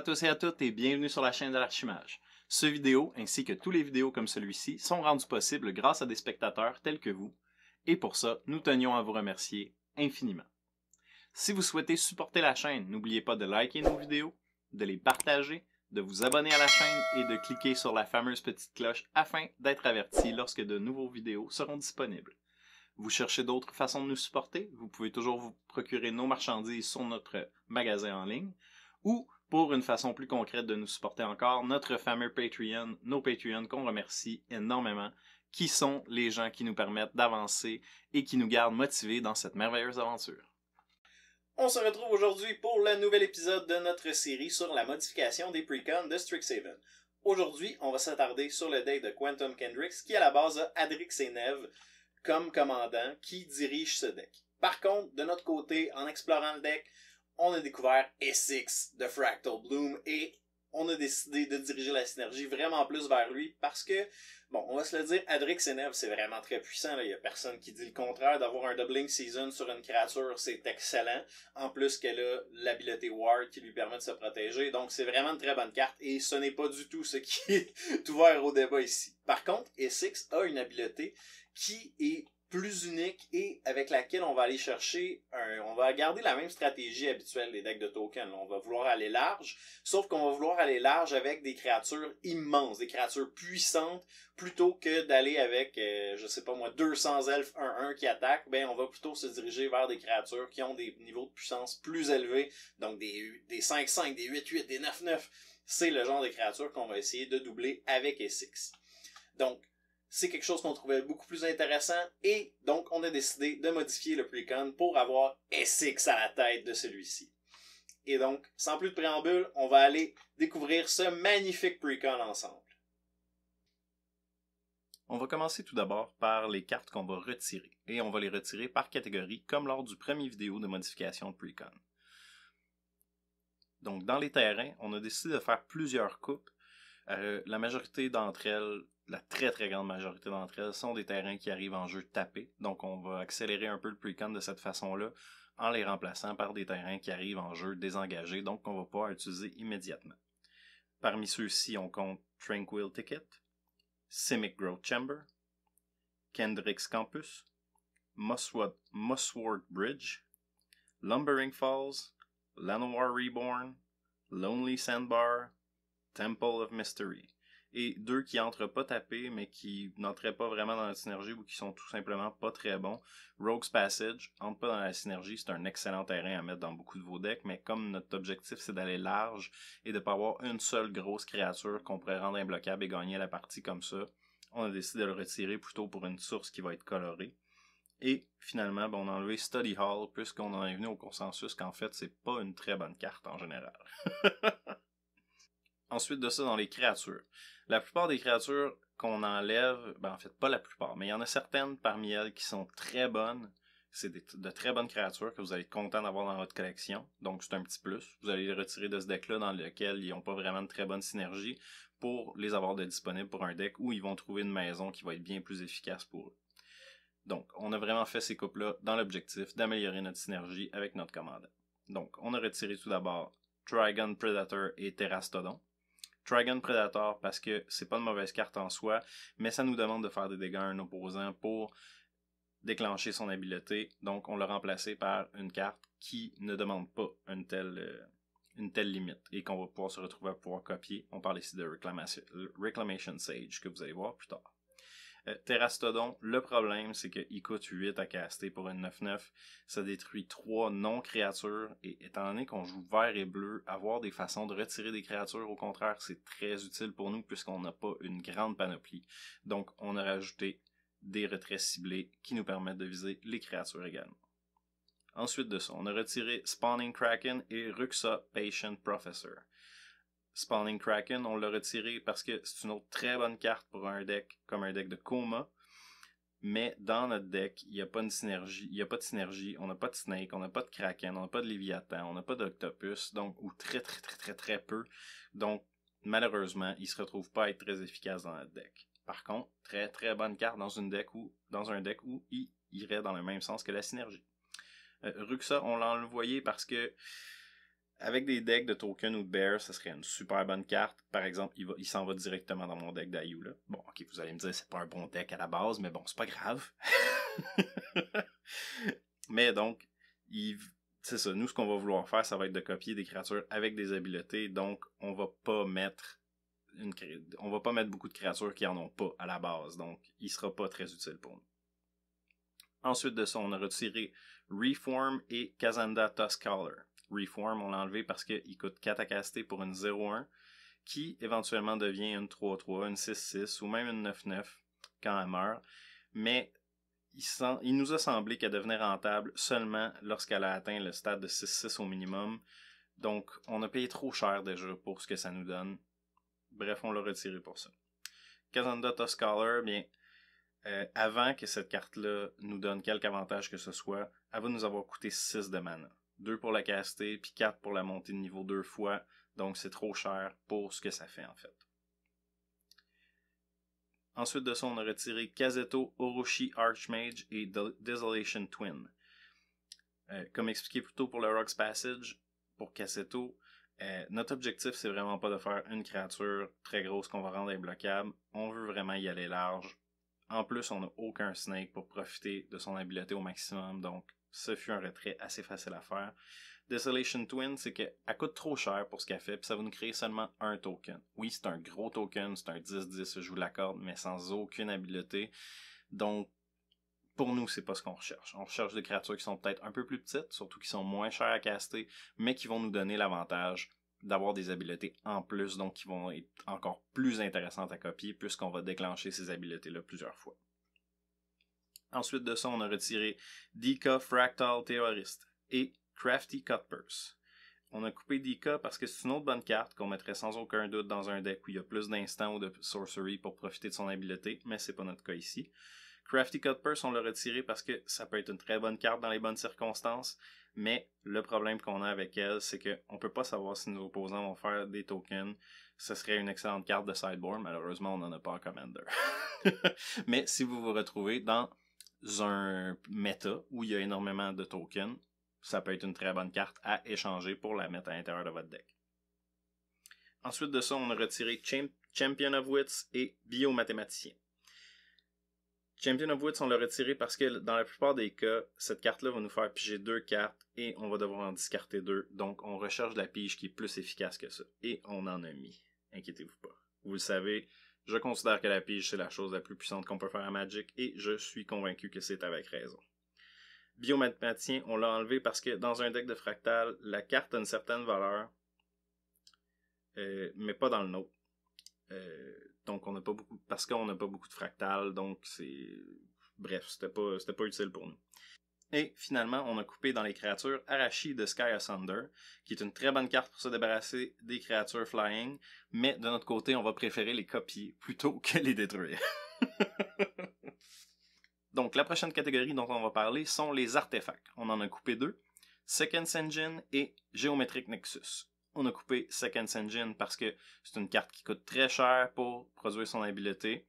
à tous et à toutes et bienvenue sur la chaîne de l'archimage. Ce vidéo, ainsi que tous les vidéos comme celui-ci, sont rendus possibles grâce à des spectateurs tels que vous, et pour ça, nous tenions à vous remercier infiniment. Si vous souhaitez supporter la chaîne, n'oubliez pas de liker nos vidéos, de les partager, de vous abonner à la chaîne et de cliquer sur la fameuse petite cloche afin d'être averti lorsque de nouveaux vidéos seront disponibles. Vous cherchez d'autres façons de nous supporter, vous pouvez toujours vous procurer nos marchandises sur notre magasin en ligne, ou pour une façon plus concrète de nous supporter encore, notre fameux Patreon, nos Patreons qu'on remercie énormément, qui sont les gens qui nous permettent d'avancer et qui nous gardent motivés dans cette merveilleuse aventure. On se retrouve aujourd'hui pour le nouvel épisode de notre série sur la modification des precon de Strixhaven. Aujourd'hui, on va s'attarder sur le deck de Quantum Kendricks, qui à la base a Adrix et Neve comme commandant qui dirige ce deck. Par contre, de notre côté, en explorant le deck, on a découvert Essex de Fractal Bloom et on a décidé de diriger la synergie vraiment plus vers lui parce que, bon, on va se le dire, Adrix Senev, c'est vraiment très puissant. Il n'y a personne qui dit le contraire. D'avoir un doubling season sur une créature, c'est excellent. En plus qu'elle a l'habileté Ward qui lui permet de se protéger. Donc, c'est vraiment une très bonne carte et ce n'est pas du tout ce qui est ouvert au débat ici. Par contre, Essex a une habileté qui est plus unique et avec laquelle on va aller chercher un, on va garder la même stratégie habituelle des decks de tokens. On va vouloir aller large, sauf qu'on va vouloir aller large avec des créatures immenses, des créatures puissantes, plutôt que d'aller avec, euh, je sais pas moi, 200 elfes 1-1 qui attaquent, ben on va plutôt se diriger vers des créatures qui ont des niveaux de puissance plus élevés, donc des, 5-5, des 8-8, des 9-9. C'est le genre de créatures qu'on va essayer de doubler avec Essex. Donc, c'est quelque chose qu'on trouvait beaucoup plus intéressant et donc on a décidé de modifier le Precon pour avoir SX à la tête de celui-ci. Et donc, sans plus de préambule, on va aller découvrir ce magnifique Precon ensemble. On va commencer tout d'abord par les cartes qu'on va retirer et on va les retirer par catégorie comme lors du premier vidéo de modification de Precon. Donc, dans les terrains, on a décidé de faire plusieurs coupes. Euh, la majorité d'entre elles la très très grande majorité d'entre elles sont des terrains qui arrivent en jeu tapés. Donc on va accélérer un peu le pre-con de cette façon-là en les remplaçant par des terrains qui arrivent en jeu désengagés, donc qu'on va pas utiliser immédiatement. Parmi ceux-ci, on compte Tranquil Ticket, Simic Growth Chamber, Kendrick's Campus, Mossward, Bridge, Lumbering Falls, Lanoir Reborn, Lonely Sandbar, Temple of Mystery et deux qui entrent pas tapés, mais qui n'entraient pas vraiment dans la synergie ou qui sont tout simplement pas très bons. Rogue's Passage entre pas dans la synergie, c'est un excellent terrain à mettre dans beaucoup de vos decks, mais comme notre objectif c'est d'aller large et de pas avoir une seule grosse créature qu'on pourrait rendre imbloquable et gagner la partie comme ça, on a décidé de le retirer plutôt pour une source qui va être colorée. Et finalement, ben, on a enlevé Study Hall puisqu'on en est venu au consensus qu'en fait, c'est pas une très bonne carte en général. Ensuite de ça, dans les créatures. La plupart des créatures qu'on enlève, ben en fait pas la plupart, mais il y en a certaines parmi elles qui sont très bonnes. C'est de très bonnes créatures que vous allez être content d'avoir dans votre collection. Donc c'est un petit plus. Vous allez les retirer de ce deck-là dans lequel ils n'ont pas vraiment de très bonne synergie pour les avoir de disponibles pour un deck où ils vont trouver une maison qui va être bien plus efficace pour eux. Donc on a vraiment fait ces coupes-là dans l'objectif d'améliorer notre synergie avec notre commandant. Donc on a retiré tout d'abord Trigon, Predator et Terastodon Dragon Predator parce que c'est pas une mauvaise carte en soi, mais ça nous demande de faire des dégâts à un opposant pour déclencher son habileté. Donc on l'a remplacé par une carte qui ne demande pas une telle, euh, une telle limite et qu'on va pouvoir se retrouver à pouvoir copier. On parle ici de Reclamation Sage que vous allez voir plus tard. Terrastodon, euh, Terastodon, le problème, c'est qu'il coûte 8 à caster pour une 9-9. Ça détruit 3 non-créatures. Et étant donné qu'on joue vert et bleu, avoir des façons de retirer des créatures, au contraire, c'est très utile pour nous puisqu'on n'a pas une grande panoplie. Donc, on a rajouté des retraits ciblés qui nous permettent de viser les créatures également. Ensuite de ça, on a retiré Spawning Kraken et Ruxa Patient Professor. Spawning Kraken, on l'a retiré parce que c'est une autre très bonne carte pour un deck comme un deck de coma. Mais dans notre deck, il n'y a pas de synergie. Il n'y a pas de synergie. On n'a pas de Snake, on n'a pas de Kraken, on n'a pas de Léviathan, on n'a pas d'Octopus, donc ou très très très très très peu. Donc malheureusement, il ne se retrouve pas à être très efficace dans notre deck. Par contre, très très bonne carte dans une deck où dans un deck où il irait dans le même sens que la synergie. Euh, Ruxa, on l'a envoyé parce que avec des decks de token ou de bear, ce serait une super bonne carte. Par exemple, il, s'en va directement dans mon deck d'Ayu. Bon, ok, vous allez me dire, c'est pas un bon deck à la base, mais bon, c'est pas grave. mais donc, c'est ça, nous, ce qu'on va vouloir faire, ça va être de copier des créatures avec des habiletés, donc on va pas mettre une, on va pas mettre beaucoup de créatures qui en ont pas à la base, donc il sera pas très utile pour nous. Ensuite de ça, on a retiré Reform et Kazanda Scholar. Reform, on l'a enlevé parce qu'il coûte 4 à caster pour une 0-1, qui éventuellement devient une 3-3, une 6-6 ou même une 9-9 quand elle meurt. Mais il, sent, il nous a semblé qu'elle devenait rentable seulement lorsqu'elle a atteint le stade de 6-6 au minimum. Donc, on a payé trop cher déjà pour ce que ça nous donne. Bref, on l'a retiré pour ça. Kazanda Scholar, bien, euh, avant que cette carte-là nous donne quelque avantage que ce soit, elle va nous avoir coûté 6 de mana. 2 pour la caster, puis 4 pour la montée de niveau deux fois. Donc c'est trop cher pour ce que ça fait en fait. Ensuite de ça, on a retiré Kazeto, Orochi Archmage et Desolation Twin. Euh, comme expliqué plus tôt pour le Rock's Passage, pour Kazeto, euh, notre objectif c'est vraiment pas de faire une créature très grosse qu'on va rendre imbloquable. On veut vraiment y aller large. En plus, on n'a aucun snake pour profiter de son habileté au maximum, donc ce fut un retrait assez facile à faire. Desolation Twin, c'est qu'elle coûte trop cher pour ce qu'elle fait, puis ça va nous créer seulement un token. Oui, c'est un gros token, c'est un 10-10, je vous l'accorde, mais sans aucune habileté. Donc, pour nous, c'est pas ce qu'on recherche. On recherche des créatures qui sont peut-être un peu plus petites, surtout qui sont moins chères à caster, mais qui vont nous donner l'avantage d'avoir des habiletés en plus, donc qui vont être encore plus intéressantes à copier, puisqu'on va déclencher ces habiletés-là plusieurs fois. Ensuite de ça, on a retiré Dika Fractal Terrorist et Crafty Cutpurse. On a coupé Dika parce que c'est une autre bonne carte qu'on mettrait sans aucun doute dans un deck où il y a plus d'instants ou de sorcery pour profiter de son habileté, mais c'est pas notre cas ici. Crafty Cutpurse, on l'a retiré parce que ça peut être une très bonne carte dans les bonnes circonstances, mais le problème qu'on a avec elle, c'est qu'on ne peut pas savoir si nos opposants vont faire des tokens. Ce serait une excellente carte de sideboard, malheureusement on n'en a pas en Commander. mais si vous vous retrouvez dans un meta où il y a énormément de tokens, ça peut être une très bonne carte à échanger pour la mettre à l'intérieur de votre deck. Ensuite de ça, on a retiré Champion of Wits et Biomathématicien. Champion of Wits, on l'a retiré parce que dans la plupart des cas, cette carte-là va nous faire piger deux cartes et on va devoir en discarter deux. Donc, on recherche la pige qui est plus efficace que ça. Et on en a mis. Inquiétez-vous pas. Vous le savez, je considère que la pige, c'est la chose la plus puissante qu'on peut faire à Magic et je suis convaincu que c'est avec raison. Biomathématicien, on l'a enlevé parce que dans un deck de fractal, la carte a une certaine valeur, euh, mais pas dans le nôtre. Euh, donc on n'a pas beaucoup parce qu'on n'a pas beaucoup de fractales, donc c'est bref, c'était pas c'était pas utile pour nous. Et finalement, on a coupé dans les créatures Arachis de Sky Asunder, qui est une très bonne carte pour se débarrasser des créatures flying, mais de notre côté, on va préférer les copier plutôt que les détruire. Donc, la prochaine catégorie dont on va parler sont les artefacts. On en a coupé deux, Seconds Engine et Geometric Nexus. On a coupé Seconds Engine parce que c'est une carte qui coûte très cher pour produire son habileté.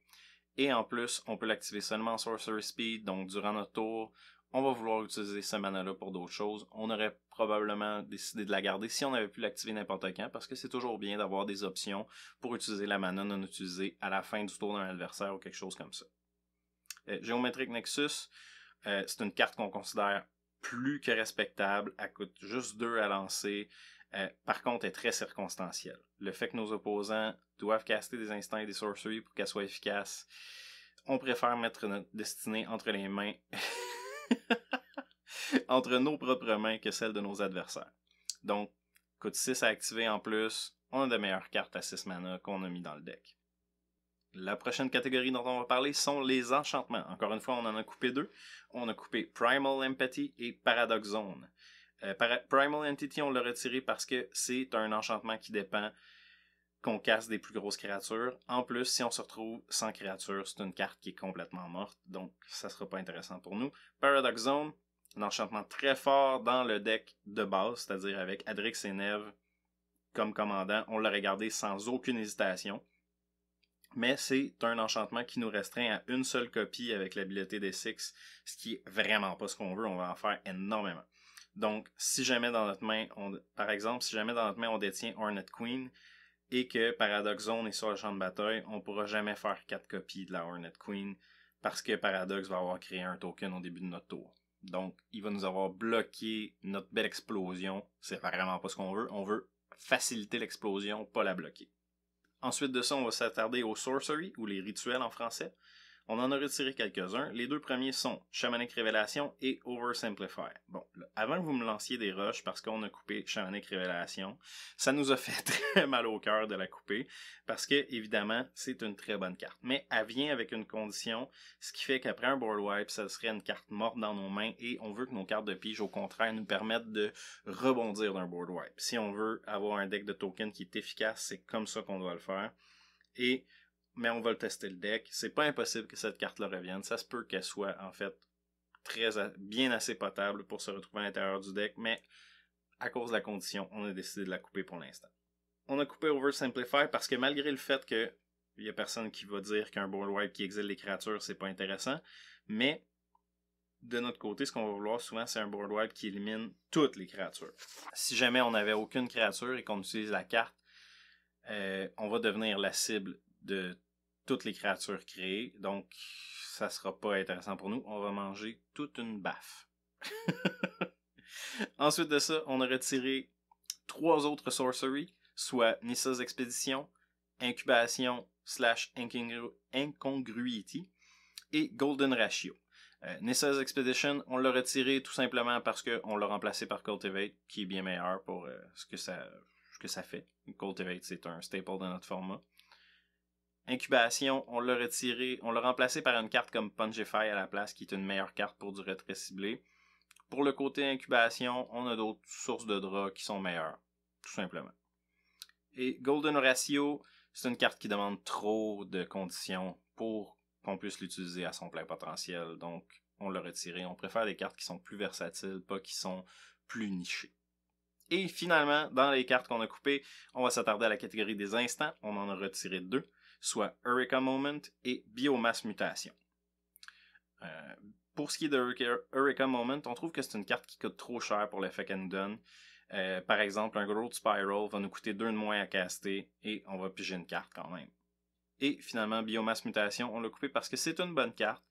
Et en plus, on peut l'activer seulement en Sorcery Speed, donc durant notre tour, on va vouloir utiliser ce mana-là pour d'autres choses. On aurait probablement décidé de la garder si on avait pu l'activer n'importe quand, parce que c'est toujours bien d'avoir des options pour utiliser la mana non utilisée à la fin du tour d'un adversaire ou quelque chose comme ça. Euh, Géométrique Nexus, euh, c'est une carte qu'on considère plus que respectable. Elle coûte juste deux à lancer. Euh, par contre, est très circonstancielle. Le fait que nos opposants doivent caster des instants et des sorceries pour qu'elle soit efficace, on préfère mettre notre destinée entre les mains entre nos propres mains que celles de nos adversaires. Donc, coûte 6 à activer en plus, on a de meilleures cartes à 6 mana qu'on a mis dans le deck. La prochaine catégorie dont on va parler sont les enchantements. Encore une fois, on en a coupé deux. On a coupé Primal Empathy et Paradox Zone. Euh, Primal Entity, on l'a retiré parce que c'est un enchantement qui dépend qu'on casse des plus grosses créatures. En plus, si on se retrouve sans créature, c'est une carte qui est complètement morte, donc ça ne sera pas intéressant pour nous. Paradox Zone, un enchantement très fort dans le deck de base, c'est-à-dire avec Adrix et Neve comme commandant, on l'aurait gardé sans aucune hésitation. Mais c'est un enchantement qui nous restreint à une seule copie avec l'habileté des Six, ce qui est vraiment pas ce qu'on veut, on va en faire énormément. Donc, si jamais dans notre main, on, par exemple, si jamais dans notre main on détient Hornet Queen, et que Paradox Zone est sur le champ de bataille, on ne pourra jamais faire quatre copies de la Hornet Queen parce que Paradox va avoir créé un token au début de notre tour. Donc, il va nous avoir bloqué notre belle explosion. C'est vraiment pas ce qu'on veut. On veut faciliter l'explosion, pas la bloquer. Ensuite de ça, on va s'attarder aux sorceries, ou les rituels en français. On en a retiré quelques-uns. Les deux premiers sont Shamanic Révélation et Oversimplify. Bon, avant que vous me lanciez des rushs parce qu'on a coupé Shamanic Révélation, ça nous a fait très mal au cœur de la couper parce que, évidemment, c'est une très bonne carte. Mais elle vient avec une condition, ce qui fait qu'après un board wipe, ça serait une carte morte dans nos mains et on veut que nos cartes de pige, au contraire, nous permettent de rebondir d'un board wipe. Si on veut avoir un deck de tokens qui est efficace, c'est comme ça qu'on doit le faire. Et mais on va le tester le deck. C'est pas impossible que cette carte-là revienne. Ça se peut qu'elle soit, en fait, très bien assez potable pour se retrouver à l'intérieur du deck, mais à cause de la condition, on a décidé de la couper pour l'instant. On a coupé Oversimplify parce que malgré le fait que il y a personne qui va dire qu'un board wipe qui exile les créatures, c'est pas intéressant, mais de notre côté, ce qu'on va vouloir souvent, c'est un board wipe qui élimine toutes les créatures. Si jamais on n'avait aucune créature et qu'on utilise la carte, euh, on va devenir la cible de toutes les créatures créées. Donc, ça sera pas intéressant pour nous. On va manger toute une baffe. Ensuite de ça, on a retiré trois autres sorceries, soit Nissa's Expedition Incubation slash Incongruity et Golden Ratio. Euh, Nissa's Expedition, on l'a retiré tout simplement parce qu'on l'a remplacé par Cultivate, qui est bien meilleur pour euh, ce, que ça, ce que ça fait. Cultivate, c'est un staple de notre format. Incubation, on l'a retiré, on l'a remplacé par une carte comme Pungify à la place, qui est une meilleure carte pour du retrait ciblé. Pour le côté incubation, on a d'autres sources de draps qui sont meilleures, tout simplement. Et Golden Ratio, c'est une carte qui demande trop de conditions pour qu'on puisse l'utiliser à son plein potentiel, donc on l'a retiré. On préfère des cartes qui sont plus versatiles, pas qui sont plus nichées. Et finalement, dans les cartes qu'on a coupées, on va s'attarder à la catégorie des instants. On en a retiré deux soit Eureka Moment et Biomass Mutation. Euh, pour ce qui est de Eureka Moment, on trouve que c'est une carte qui coûte trop cher pour l'effet qu'elle nous donne. Euh, par exemple, un Growth Spiral va nous coûter deux de moins à caster et on va piger une carte quand même. Et finalement, Biomass Mutation, on l'a coupé parce que c'est une bonne carte.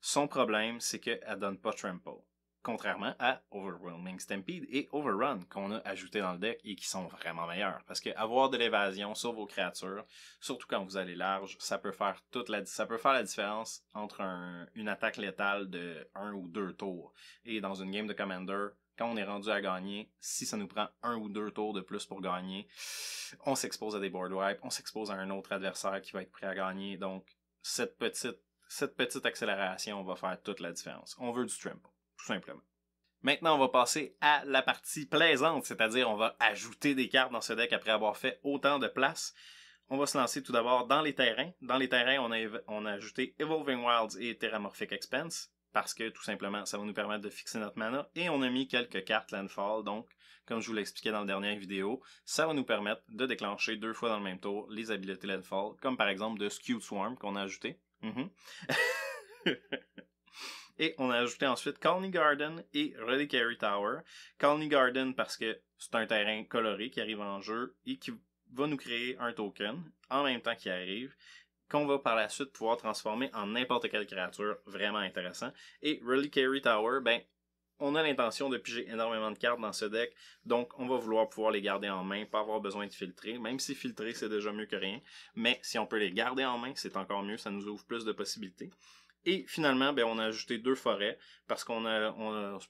Son problème, c'est qu'elle donne pas Trample contrairement à Overwhelming Stampede et Overrun qu'on a ajouté dans le deck et qui sont vraiment meilleurs. Parce que avoir de l'évasion sur vos créatures, surtout quand vous allez large, ça peut faire toute la, ça peut faire la différence entre une attaque létale de un ou deux tours. Et dans une game de Commander, quand on est rendu à gagner, si ça nous prend un ou deux tours de plus pour gagner, on s'expose à des board wipes, on s'expose à un autre adversaire qui va être prêt à gagner. Donc, cette petite, cette petite accélération va faire toute la différence. On veut du trimble tout simplement. Maintenant, on va passer à la partie plaisante, c'est-à-dire on va ajouter des cartes dans ce deck après avoir fait autant de place. On va se lancer tout d'abord dans les terrains. Dans les terrains, on a, ajouté Evolving Wilds et Terramorphic Expense, parce que tout simplement, ça va nous permettre de fixer notre mana, et on a mis quelques cartes Landfall, donc, comme je vous l'expliquais dans la dernière vidéo, ça va nous permettre de déclencher deux fois dans le même tour les habiletés Landfall, comme par exemple de Skewed Swarm qu'on a ajouté. Mhm. Et on a ajouté ensuite Colony Garden et Reliquary Tower. Colony Garden parce que c'est un terrain coloré qui arrive en jeu et qui va nous créer un token en même temps qu'il arrive qu'on va par la suite pouvoir transformer en n'importe quelle créature vraiment intéressant. Et Reliquary Tower, ben, on a l'intention de piger énormément de cartes dans ce deck, donc on va vouloir pouvoir les garder en main, pas avoir besoin de filtrer, même si filtrer c'est déjà mieux que rien, mais si on peut les garder en main, c'est encore mieux, ça nous ouvre plus de possibilités. Et finalement, ben, on a ajouté deux forêts parce qu'on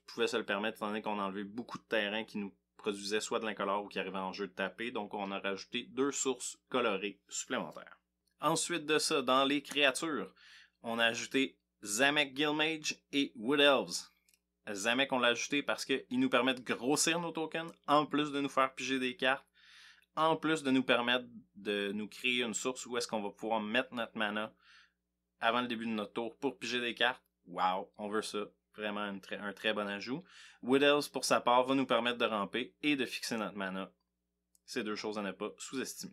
pouvait se le permettre étant donné qu'on a enlevé beaucoup de terrain qui nous produisait soit de l'incolore ou qui arrivait en jeu de taper. Donc, on a rajouté deux sources colorées supplémentaires. Ensuite de ça, dans les créatures, on a ajouté Zamek Gilmage et Wood Elves. Zamek, on l'a ajouté parce qu'il nous permet de grossir nos tokens, en plus de nous faire piger des cartes, en plus de nous permettre de nous créer une source où est-ce qu'on va pouvoir mettre notre mana avant le début de notre tour pour piger des cartes. Wow, on veut ça. Vraiment un très, un très bon ajout. Widows, pour sa part, va nous permettre de ramper et de fixer notre mana. Ces deux choses à ne pas sous estimé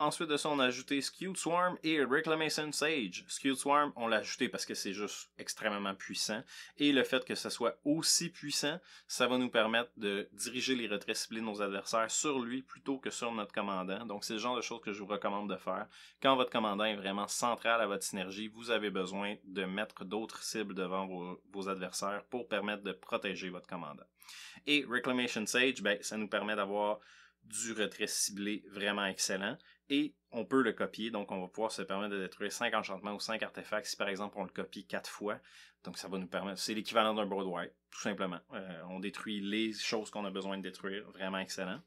Ensuite de ça, on a ajouté Skewed Swarm et Reclamation Sage. Skewed Swarm, on l'a ajouté parce que c'est juste extrêmement puissant. Et le fait que ce soit aussi puissant, ça va nous permettre de diriger les retraits ciblés de nos adversaires sur lui plutôt que sur notre commandant. Donc c'est le genre de choses que je vous recommande de faire. Quand votre commandant est vraiment central à votre synergie, vous avez besoin de mettre d'autres cibles devant vos, adversaires pour permettre de protéger votre commandant. Et Reclamation Sage, ben, ça nous permet d'avoir du retrait ciblé vraiment excellent et on peut le copier, donc on va pouvoir se permettre de détruire 5 enchantements ou 5 artefacts si par exemple on le copie 4 fois. Donc ça va nous permettre, c'est l'équivalent d'un Broadway, tout simplement. Euh, on détruit les choses qu'on a besoin de détruire, vraiment excellent.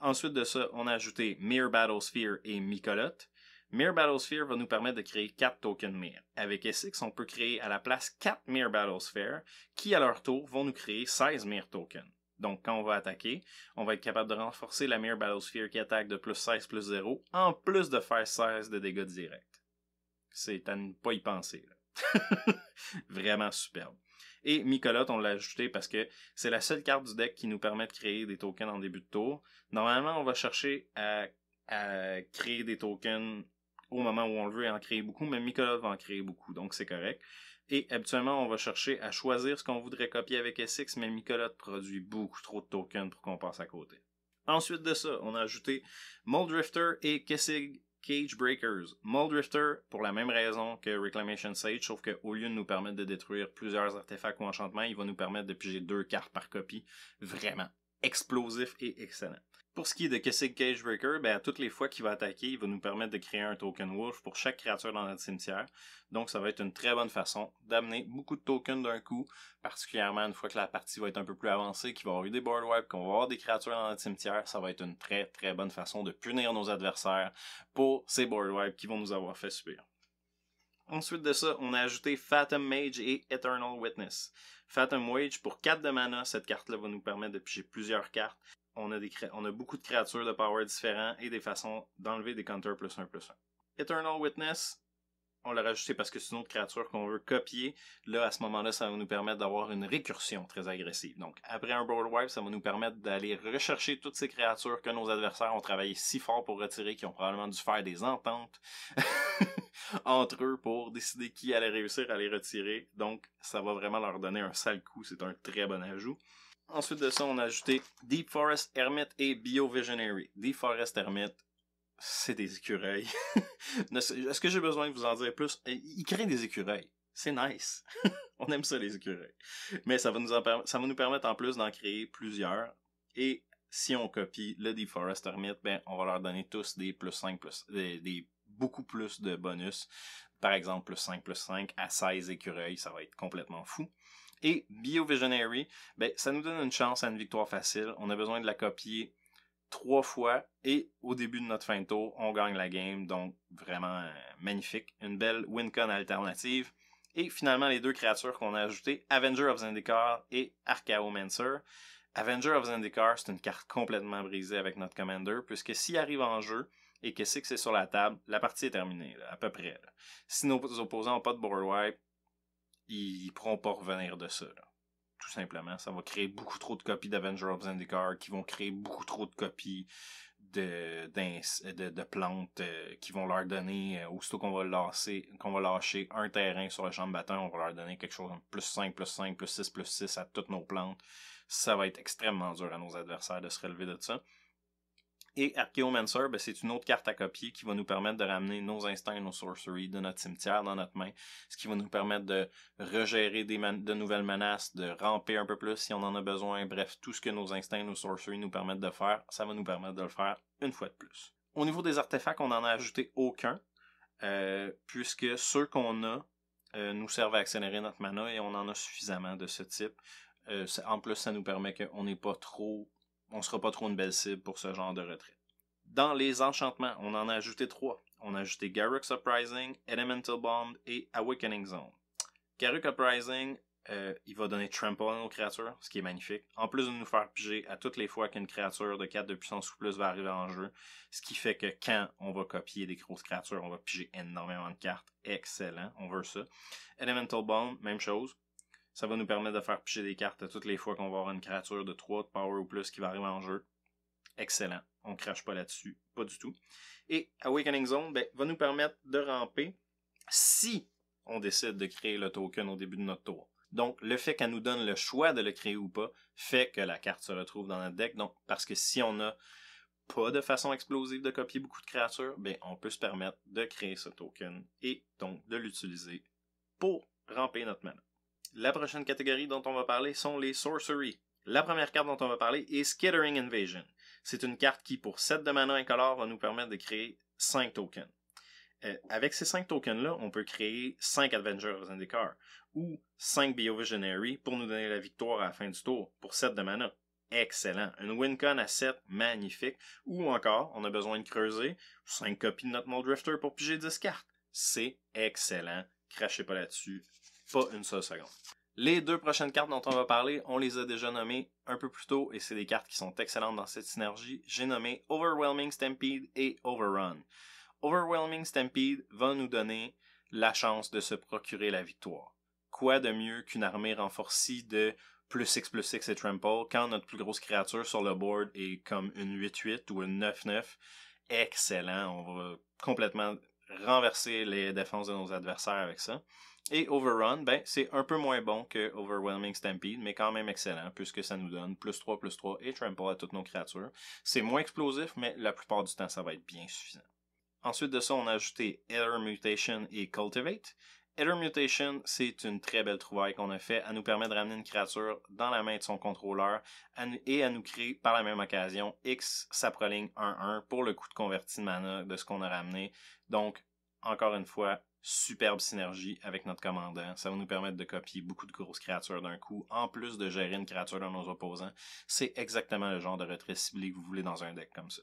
Ensuite de ça, on a ajouté Mirror Battlesphere et Micolotte. Mirror Battlesphere va nous permettre de créer 4 tokens Mirror. Avec Essex, on peut créer à la place 4 Mirror Battlesphere qui à leur tour vont nous créer 16 Mirror tokens. Donc, quand on va attaquer, on va être capable de renforcer la Mirror Battlesphere qui attaque de plus 16, plus 0, en plus de faire 16 de dégâts directs. C'est à ne pas y penser. Vraiment superbe. Et Micolotte, on l'a ajouté parce que c'est la seule carte du deck qui nous permet de créer des tokens en début de tour. Normalement, on va chercher à, créer des tokens au moment où on le veut et en créer beaucoup, mais Micolotte va en créer beaucoup, donc c'est correct. Et habituellement, on va chercher à choisir ce qu'on voudrait copier avec Essex, mais Micolot produit beaucoup trop de tokens pour qu'on passe à côté. Ensuite de ça, on a ajouté Moldrifter et Kessig Cage Breakers. Moldrifter, pour la même raison que Reclamation Sage, sauf qu'au lieu de nous permettre de détruire plusieurs artefacts ou enchantements, il va nous permettre de piger deux cartes par copie. Vraiment explosif et excellent. Pour ce qui est de Kessig Cagebreaker, ben, à toutes les fois qu'il va attaquer, il va nous permettre de créer un token Wolf pour chaque créature dans notre cimetière. Donc, ça va être une très bonne façon d'amener beaucoup de tokens d'un coup, particulièrement une fois que la partie va être un peu plus avancée, qu'il va y avoir eu des board wipes, qu'on va avoir des créatures dans notre cimetière. Ça va être une très, très bonne façon de punir nos adversaires pour ces board wipes qui vont nous avoir fait subir. Ensuite de ça, on a ajouté Phantom Mage et Eternal Witness. Phantom Mage, pour 4 de mana, cette carte-là va nous permettre de piger plusieurs cartes on a, beaucoup de créatures de power différents et des façons d'enlever des counters plus 1 plus 1. Eternal Witness, on l'a rajouté parce que c'est une autre créature qu'on veut copier. Là, à ce moment-là, ça va nous permettre d'avoir une récursion très agressive. Donc, après un Broad ça va nous permettre d'aller rechercher toutes ces créatures que nos adversaires ont travaillé si fort pour retirer qu'ils ont probablement dû faire des ententes entre eux pour décider qui allait réussir à les retirer. Donc, ça va vraiment leur donner un sale coup. C'est un très bon ajout. Ensuite de ça, on a ajouté Deep Forest Hermit et Bio Visionary. Deep Forest Hermit, c'est des écureuils. Est-ce que j'ai besoin de vous en dire plus? Euh, ils créent des écureuils. C'est nice. on aime ça, les écureuils. Mais ça va nous, ça va nous permettre en plus d'en créer plusieurs. Et si on copie le Deep Forest Hermit, ben, on va leur donner tous des plus 5, euh, des, beaucoup plus de bonus. Par exemple, plus 5, plus 5 à 16 écureuils, ça va être complètement fou et Biovisionary, ben, ça nous donne une chance à une victoire facile. On a besoin de la copier trois fois et au début de notre fin de tour, on gagne la game. Donc, vraiment euh, magnifique. Une belle wincon alternative. Et finalement, les deux créatures qu'on a ajoutées, Avenger of Zendikar et Archaomancer. Avenger of Zendikar, c'est une carte complètement brisée avec notre commander, puisque s'il arrive en jeu et que c'est que c'est sur la table, la partie est terminée, à peu près. Si nos opposants n'ont pas de board wipe, ils, ne pourront pas revenir de ça. Tout simplement, ça va créer beaucoup trop de copies d'Avengers of Zendikar qui vont créer beaucoup trop de copies de plantes euh, qui vont leur donner euh, aussitôt qu'on va lancer qu'on va lâcher un terrain sur le champ de bâton, on va leur donner quelque chose de plus 5 plus 5 plus 6 plus 6 à toutes nos plantes. Ça va être extrêmement dur à nos adversaires de se relever de ça. Et Archaeomancer, ben, c'est une autre carte à copier qui va nous permettre de ramener nos instincts et nos sorceries de notre cimetière dans notre main, ce qui va nous permettre de regérer de nouvelles menaces, de ramper un peu plus si on en a besoin. Bref, tout ce que nos instincts et nos sorceries nous permettent de faire, ça va nous permettre de le faire une fois de plus. Au niveau des artefacts, on n'en a ajouté aucun, euh, puisque ceux qu'on a euh, nous servent à accélérer notre mana et on en a suffisamment de ce type. Euh, en plus, ça nous permet qu'on n'ait pas trop on sera pas trop une belle cible pour ce genre de retraite. Dans les enchantements, on en a ajouté trois. On a ajouté Garruk's Uprising, Elemental Bond et Awakening Zone. Garruk Uprising, euh, il va donner Trample aux créatures, ce qui est magnifique. En plus de nous faire piger à toutes les fois qu'une créature de 4 de puissance ou plus va arriver en jeu, ce qui fait que quand on va copier des grosses créatures, on va piger énormément de cartes. Excellent, on veut ça. Elemental Bond, même chose. Ça va nous permettre de faire picher des cartes toutes les fois qu'on va avoir une créature de 3 de power ou plus qui va arriver en jeu. Excellent. On crache pas là-dessus. Pas du tout. Et Awakening Zone ben, va nous permettre de ramper si on décide de créer le token au début de notre tour. Donc, le fait qu'elle nous donne le choix de le créer ou pas fait que la carte se retrouve dans notre deck. Donc, parce que si on n'a pas de façon explosive de copier beaucoup de créatures, ben, on peut se permettre de créer ce token et donc de l'utiliser pour ramper notre mana. La prochaine catégorie dont on va parler sont les sorceries. La première carte dont on va parler est Skittering Invasion. C'est une carte qui, pour 7 de mana incolore, va nous permettre de créer 5 tokens. Euh, avec ces 5 tokens-là, on peut créer 5 Avengers the Car ou 5 Biovisionary pour nous donner la victoire à la fin du tour pour 7 de mana. Excellent. Une wincon à 7, magnifique. Ou encore, on a besoin de creuser 5 copies de notre Moldrifter Drifter pour piger 10 cartes. C'est excellent. Crachez pas là-dessus pas une seule seconde. Les deux prochaines cartes dont on va parler, on les a déjà nommées un peu plus tôt et c'est des cartes qui sont excellentes dans cette synergie. J'ai nommé Overwhelming Stampede et Overrun. Overwhelming Stampede va nous donner la chance de se procurer la victoire. Quoi de mieux qu'une armée renforcée de plus 6 plus 6 et trample quand notre plus grosse créature sur le board est comme une 8-8 ou une 9-9? Excellent, on va complètement renverser les défenses de nos adversaires avec ça. Et Overrun, ben, c'est un peu moins bon que Overwhelming Stampede, mais quand même excellent, puisque ça nous donne plus 3, plus 3 et Trample à toutes nos créatures. C'est moins explosif, mais la plupart du temps, ça va être bien suffisant. Ensuite de ça, on a ajouté Error Mutation et Cultivate. Error Mutation, c'est une très belle trouvaille qu'on a faite Elle nous permet de ramener une créature dans la main de son contrôleur et à nous créer par la même occasion X saproling 1-1 pour le coût de converti de mana de ce qu'on a ramené. Donc, encore une fois, superbe synergie avec notre commandant. Ça va nous permettre de copier beaucoup de grosses créatures d'un coup, en plus de gérer une créature dans nos opposants. C'est exactement le genre de retrait ciblé que vous voulez dans un deck comme ça.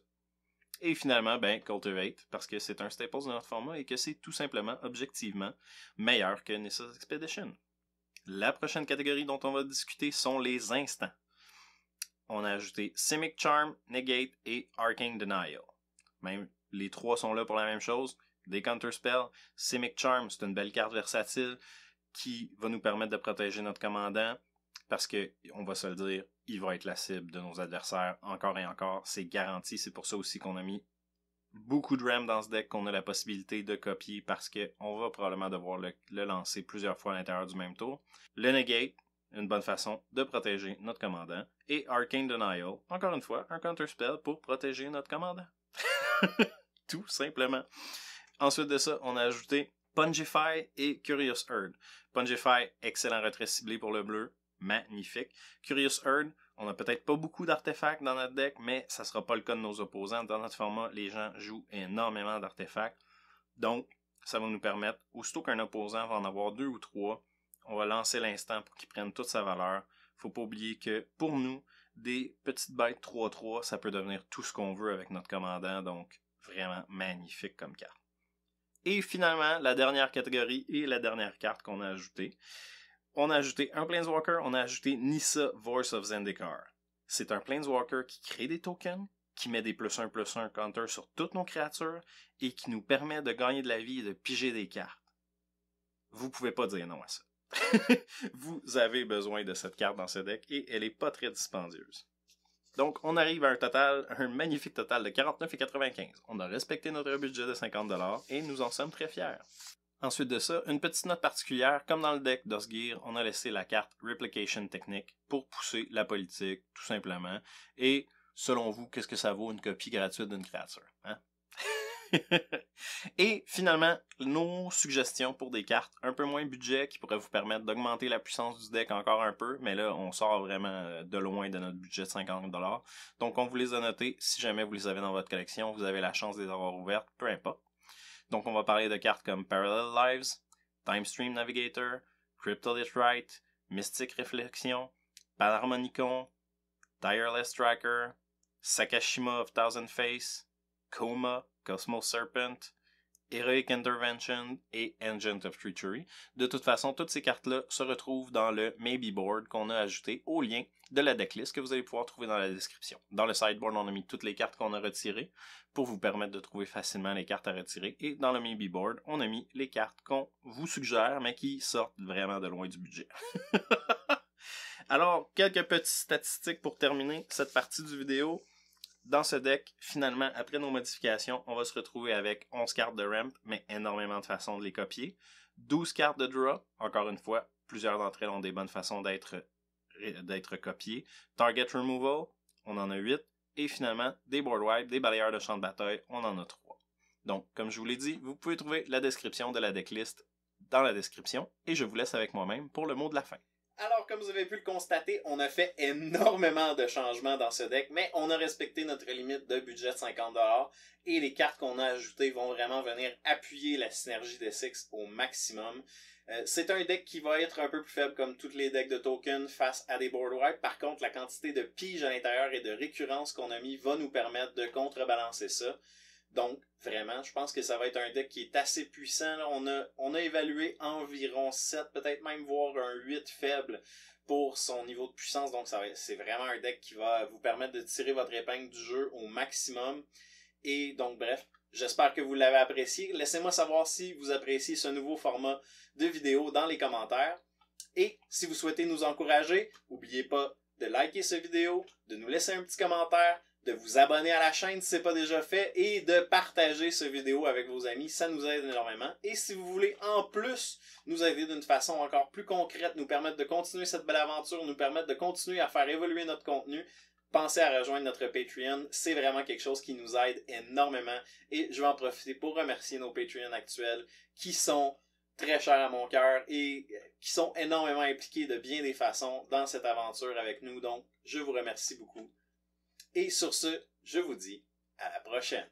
Et finalement, ben, Cultivate, parce que c'est un staple de notre format et que c'est tout simplement, objectivement, meilleur que Nissa's Expedition. La prochaine catégorie dont on va discuter sont les instants. On a ajouté Simic Charm, Negate et Arcane Denial. Même les trois sont là pour la même chose des counterspells. Simic Charm, c'est une belle carte versatile qui va nous permettre de protéger notre commandant parce que, on va se le dire, il va être la cible de nos adversaires encore et encore. C'est garanti. C'est pour ça aussi qu'on a mis beaucoup de RAM dans ce deck qu'on a la possibilité de copier parce qu'on va probablement devoir le, lancer plusieurs fois à l'intérieur du même tour. Le Negate, une bonne façon de protéger notre commandant. Et Arcane Denial, encore une fois, un counterspell pour protéger notre commandant. Tout simplement. Ensuite de ça, on a ajouté Pungify et Curious Herd. Pungify, excellent retrait ciblé pour le bleu, magnifique. Curious Herd, on n'a peut-être pas beaucoup d'artefacts dans notre deck, mais ça ne sera pas le cas de nos opposants. Dans notre format, les gens jouent énormément d'artefacts. Donc, ça va nous permettre, aussitôt qu'un opposant va en avoir deux ou trois, on va lancer l'instant pour qu'il prenne toute sa valeur. Faut pas oublier que pour nous, des petites bêtes 3-3, ça peut devenir tout ce qu'on veut avec notre commandant, donc vraiment magnifique comme carte. Et finalement, la dernière catégorie et la dernière carte qu'on a ajoutée. On a ajouté un Planeswalker, on a ajouté Nissa, Voice of Zendikar. C'est un Planeswalker qui crée des tokens, qui met des plus 1 plus 1 counter sur toutes nos créatures et qui nous permet de gagner de la vie et de piger des cartes. Vous pouvez pas dire non à ça. vous avez besoin de cette carte dans ce deck et elle n'est pas très dispendieuse. Donc, on arrive à un total, un magnifique total de 49,95. On a respecté notre budget de 50$ et nous en sommes très fiers. Ensuite de ça, une petite note particulière, comme dans le deck d'Osgear, on a laissé la carte Replication Technique pour pousser la politique, tout simplement. Et selon vous, qu'est-ce que ça vaut une copie gratuite d'une créature? Hein? Et finalement, nos suggestions pour des cartes un peu moins budget qui pourraient vous permettre d'augmenter la puissance du deck encore un peu, mais là, on sort vraiment euh, de loin de notre budget de 50$. Donc, on vous les a notées. Si jamais vous les avez dans votre collection, vous avez la chance de les avoir ouvertes, peu importe. Donc, on va parler de cartes comme Parallel Lives, Time Stream Navigator, Crypto Right, Mystic Reflection, Panharmonicon, Tireless Tracker, Sakashima of Thousand Face, Coma, Cosmo Serpent, Heroic Intervention et Engine of Treachery. De toute façon, toutes ces cartes-là se retrouvent dans le Maybe Board qu'on a ajouté au lien de la decklist que vous allez pouvoir trouver dans la description. Dans le sideboard, on a mis toutes les cartes qu'on a retirées pour vous permettre de trouver facilement les cartes à retirer. Et dans le Maybe Board, on a mis les cartes qu'on vous suggère, mais qui sortent vraiment de loin du budget. Alors, quelques petites statistiques pour terminer cette partie du vidéo dans ce deck, finalement, après nos modifications, on va se retrouver avec 11 cartes de ramp, mais énormément de façons de les copier. 12 cartes de draw, encore une fois, plusieurs d'entre elles ont des bonnes façons d'être euh, copiées. Target removal, on en a 8. Et finalement, des board wipes, des balayeurs de champ de bataille, on en a 3. Donc, comme je vous l'ai dit, vous pouvez trouver la description de la decklist dans la description et je vous laisse avec moi-même pour le mot de la fin. Alors, comme vous avez pu le constater, on a fait énormément de changements dans ce deck, mais on a respecté notre limite de budget de 50$, et les cartes qu'on a ajoutées vont vraiment venir appuyer la synergie des Six au maximum. Euh, c'est un deck qui va être un peu plus faible comme tous les decks de tokens face à des board Par contre, la quantité de pige à l'intérieur et de récurrence qu'on a mis va nous permettre de contrebalancer ça. Donc, vraiment, je pense que ça va être un deck qui est assez puissant. on, a, on a évalué environ 7, peut-être même voire un 8 faible pour son niveau de puissance. Donc, c'est vraiment un deck qui va vous permettre de tirer votre épingle du jeu au maximum. Et donc, bref, j'espère que vous l'avez apprécié. Laissez-moi savoir si vous appréciez ce nouveau format de vidéo dans les commentaires. Et si vous souhaitez nous encourager, n'oubliez pas de liker cette vidéo, de nous laisser un petit commentaire, de vous abonner à la chaîne si ce n'est pas déjà fait et de partager cette vidéo avec vos amis. Ça nous aide énormément. Et si vous voulez en plus nous aider d'une façon encore plus concrète, nous permettre de continuer cette belle aventure, nous permettre de continuer à faire évoluer notre contenu, pensez à rejoindre notre Patreon. C'est vraiment quelque chose qui nous aide énormément. Et je vais en profiter pour remercier nos Patreons actuels qui sont très chers à mon cœur et qui sont énormément impliqués de bien des façons dans cette aventure avec nous. Donc, je vous remercie beaucoup. Et sur ce, je vous dis à la prochaine.